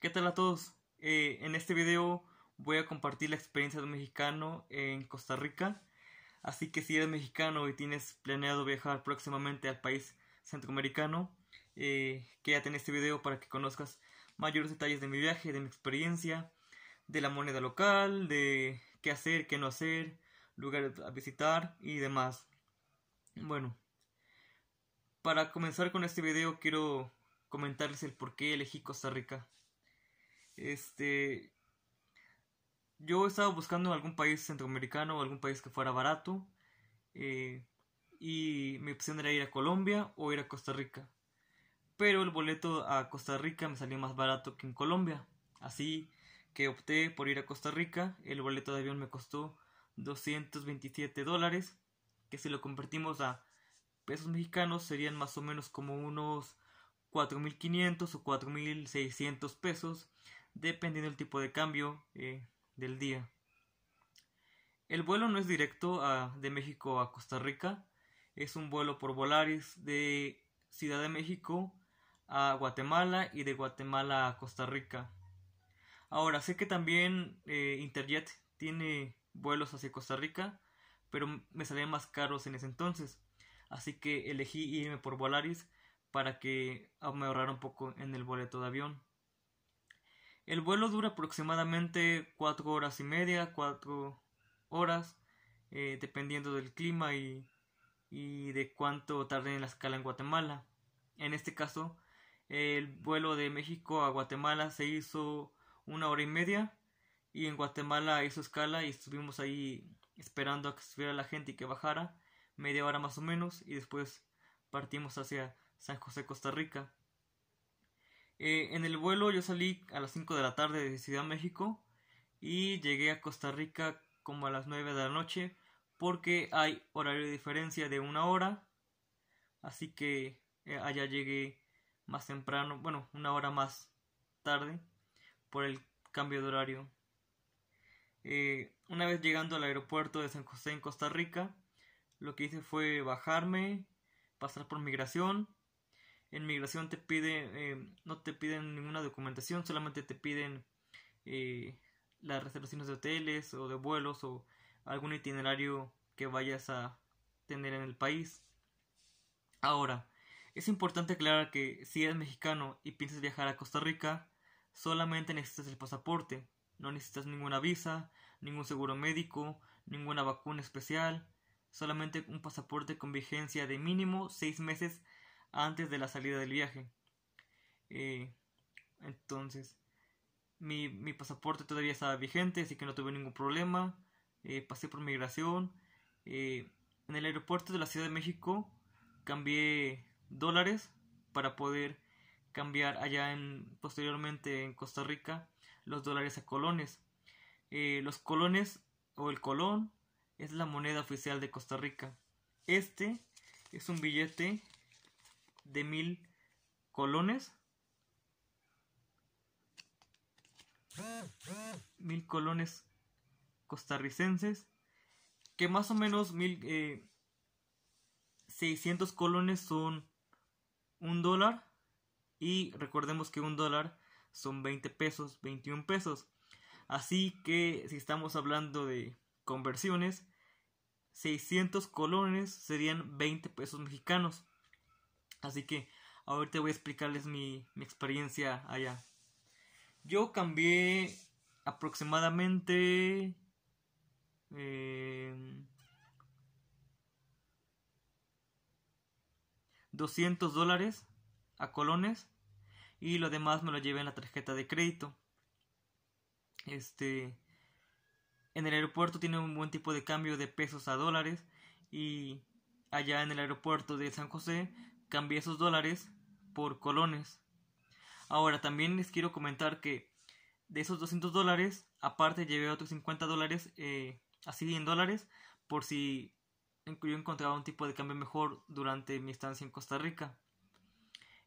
¿Qué tal a todos? Eh, en este video voy a compartir la experiencia de un mexicano en Costa Rica. Así que si eres mexicano y tienes planeado viajar próximamente al país centroamericano, eh, quédate en este video para que conozcas mayores detalles de mi viaje, de mi experiencia, de la moneda local, de qué hacer, qué no hacer, lugares a visitar y demás. Bueno, para comenzar con este video quiero comentarles el por qué elegí Costa Rica. Este, yo estaba buscando algún país centroamericano o algún país que fuera barato. Eh, y mi opción era ir a Colombia o ir a Costa Rica. Pero el boleto a Costa Rica me salió más barato que en Colombia. Así que opté por ir a Costa Rica. El boleto de avión me costó 227 dólares. Que si lo convertimos a pesos mexicanos serían más o menos como unos 4.500 o 4.600 pesos dependiendo del tipo de cambio eh, del día. El vuelo no es directo de México a Costa Rica, es un vuelo por Volaris de Ciudad de México a Guatemala y de Guatemala a Costa Rica. Ahora, sé que también eh, Interjet tiene vuelos hacia Costa Rica, pero me salían más caros en ese entonces, así que elegí irme por Volaris para que me ahorrara un poco en el boleto de avión. El vuelo dura aproximadamente cuatro horas y media, cuatro horas, eh, dependiendo del clima y, de cuánto tarde en la escala en Guatemala. En este caso, el vuelo de México a Guatemala se hizo una hora y media y en Guatemala hizo escala y estuvimos ahí esperando a que estuviera la gente y que bajara media hora más o menos y después partimos hacia San José, Costa Rica. Eh, en el vuelo yo salí a las 5 de la tarde de Ciudad México y llegué a Costa Rica como a las 9 de la noche porque hay horario de diferencia de una hora. Así que eh, allá llegué más temprano, bueno, una hora más tarde por el cambio de horario. Eh, una vez llegando al aeropuerto de San José en Costa Rica, lo que hice fue bajarme, pasar por migración en migración te pide, eh, no te piden ninguna documentación, solamente te piden eh, las reservaciones de hoteles o de vuelos o algún itinerario que vayas a tener en el país. Ahora, es importante aclarar que si eres mexicano y piensas viajar a Costa Rica, solamente necesitas el pasaporte, no necesitas ninguna visa, ningún seguro médico, ninguna vacuna especial, solamente un pasaporte con vigencia de mínimo 6 meses antes de la salida del viaje. Eh, entonces, mi, pasaporte todavía estaba vigente, así que no tuve ningún problema. Eh, pasé por migración. Eh, en el aeropuerto de la Ciudad de México cambié dólares para poder cambiar allá en posteriormente en Costa Rica los dólares a colones. los colones o el colón es la moneda oficial de Costa Rica. Este es un billete de mil colones. Mil colones costarricenses. Que más o menos mil, 600 eh, colones son un dólar. Y recordemos que un dólar son 20 pesos, 21 pesos. Así que si estamos hablando de conversiones, 600 colones serían 20 pesos mexicanos. Así que ahorita voy a explicarles mi, experiencia allá. Yo cambié aproximadamente... 200 em, dólares a colones y lo demás me lo llevé en la tarjeta de crédito. Este en el aeropuerto tiene un buen tipo de cambio de pesos a dólares y allá en el aeropuerto de San José cambié esos dólares por colones. Ahora, también les quiero comentar que de esos 200 dólares, aparte llevé otros 50 dólares, eh, así en dólares, por si yo encontraba un tipo de cambio mejor durante mi estancia en Costa Rica.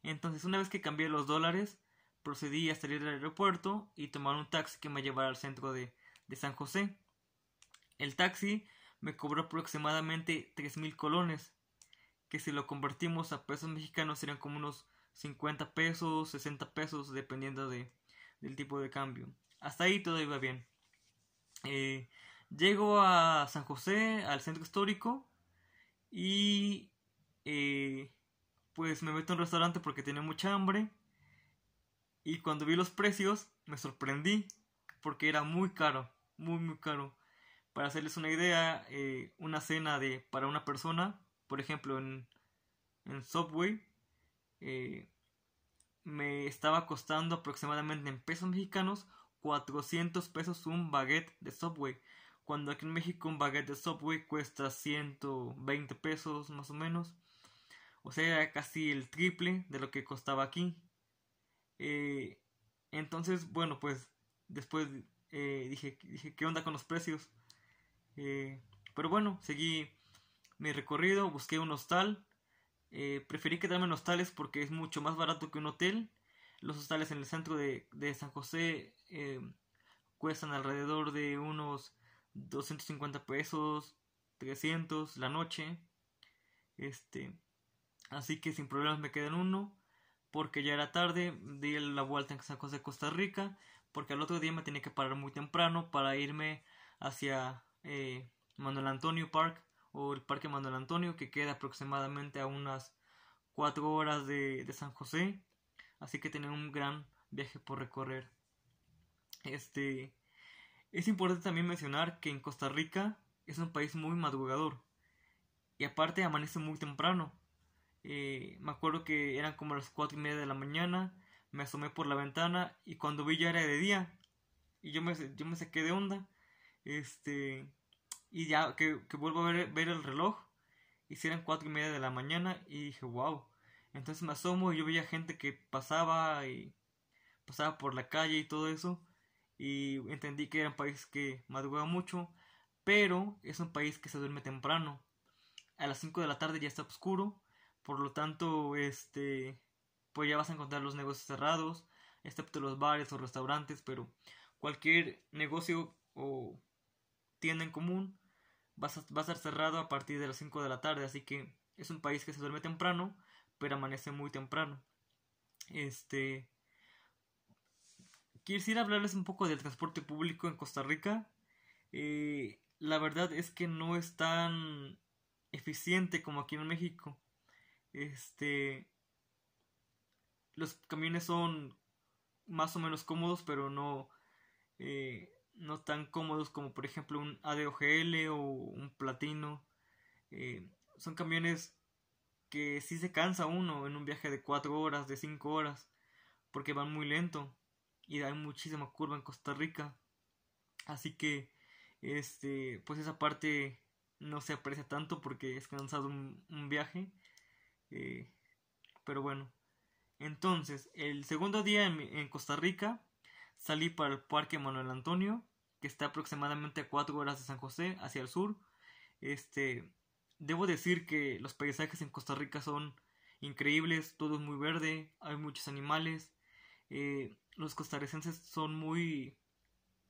Entonces, una vez que cambié los dólares, procedí a salir del aeropuerto y tomar un taxi que me llevara al centro de, de San José. El taxi me cobró aproximadamente 3.000 colones, que si lo convertimos a pesos mexicanos serían como unos 50 pesos, 60 pesos, dependiendo de, del tipo de cambio. Hasta ahí todo iba bien. Eh, llego a San José, al centro histórico, y eh, pues me meto a un restaurante porque tenía mucha hambre. Y cuando vi los precios, me sorprendí porque era muy caro, muy, muy caro. Para hacerles una idea, eh, una cena de, para una persona por ejemplo, en, en Subway, eh, me estaba costando aproximadamente en pesos mexicanos 400 pesos un baguette de Subway. Cuando aquí en México un baguette de Subway cuesta 120 pesos más o menos. O sea, casi el triple de lo que costaba aquí. Eh, entonces, bueno, pues después eh, dije, dije, ¿qué onda con los precios? pero bueno, seguí mi recorrido, busqué un hostal. Eh, preferí quedarme en hostales porque es mucho más barato que un hotel. Los hostales en el centro de, San José eh, cuestan alrededor de unos 250 pesos, 300 la noche. Este, así que sin problemas me quedé en uno porque ya era tarde, di la vuelta en San José, Costa Rica, porque al otro día me tenía que parar muy temprano para irme hacia eh, Manuel Antonio Park, o el Parque Manuel Antonio, que queda aproximadamente a unas 4 horas de, de San José. Así que tener un gran viaje por recorrer. Este, es importante también mencionar que en Costa Rica es un país muy madrugador. Y aparte amanece muy temprano. Eh, me acuerdo que eran como las 4 y media de la mañana. Me asomé por la ventana y cuando vi ya era de día. Y yo me, yo me saqué de onda. Este, y ya que, vuelvo a ver, el reloj, hicieron cuatro y media de la mañana y dije, wow. Entonces me asomo y yo veía gente que pasaba y pasaba por la calle y todo eso. Y entendí que era un país que madruga mucho, pero es un país que se duerme temprano. A las 5 de la tarde ya está oscuro, por lo tanto, este, pues ya vas a encontrar los negocios cerrados, excepto los bares o restaurantes, pero cualquier negocio o tienda en común va a, estar cerrado a partir de las 5 de la tarde, así que es un país que se duerme temprano, pero amanece muy temprano. Este quisiera hablarles un poco del transporte público en Costa Rica. Eh, la verdad es que no es tan eficiente como aquí en México. Este, los camiones son más o menos cómodos, pero no, eh, no tan cómodos como por ejemplo un ADOGL o un Platino. Eh, son camiones que si se cansa uno en un viaje de 4 horas, de 5 horas, porque van muy lento y hay muchísima curva en Costa Rica. Así que este pues esa parte no se aprecia tanto porque es cansado un, viaje. Eh, pero bueno. Entonces, el segundo día en Costa Rica Salí para el Parque Manuel Antonio, que está aproximadamente a 4 horas de San José hacia el sur. Este, debo decir que los paisajes en Costa Rica son increíbles, todo es muy verde, hay muchos animales. Eh, los costarricenses son muy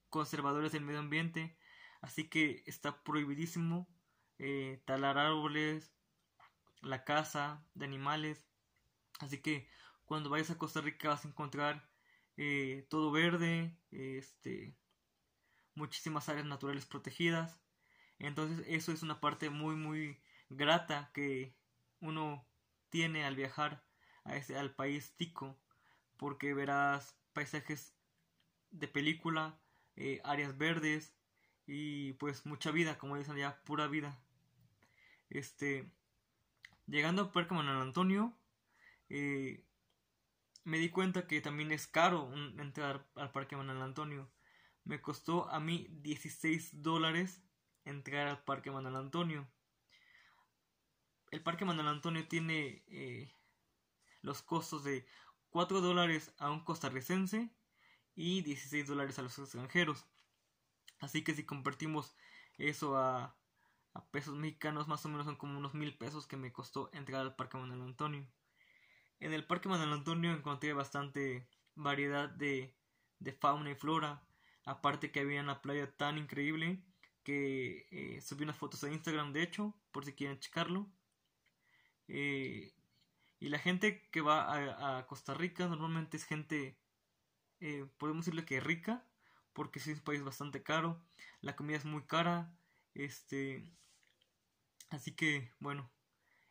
conservadores del medio ambiente, así que está prohibidísimo eh, talar árboles, la caza de animales. Así que cuando vayas a Costa Rica vas a encontrar eh, todo verde, este, muchísimas áreas naturales protegidas. Entonces eso es una parte muy muy grata que uno tiene al viajar a ese, al país tico, porque verás paisajes de película, eh, áreas verdes y pues mucha vida, como dicen ya, pura vida. Este, llegando a Puerto Manuel Antonio, eh, me di cuenta que también es caro entrar al Parque Manuel Antonio. Me costó a mí 16 dólares entrar al Parque Manuel Antonio. El Parque Manuel Antonio tiene eh, los costos de 4 dólares a un costarricense y 16 dólares a los extranjeros. Así que si convertimos eso a, a pesos mexicanos, más o menos son como unos mil pesos que me costó entrar al Parque Manuel Antonio. En el Parque Manuel Antonio encontré bastante variedad de, fauna y flora. Aparte que había una playa tan increíble que eh, subí unas fotos a Instagram, de hecho, por si quieren checarlo. Eh, y la gente que va a, Costa Rica normalmente es gente, eh, podemos decirle que rica, porque es un país bastante caro, la comida es muy cara, este... Así que, bueno,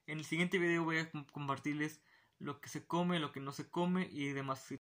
en el siguiente video voy a compartirles lo que se come, lo que no se come y demás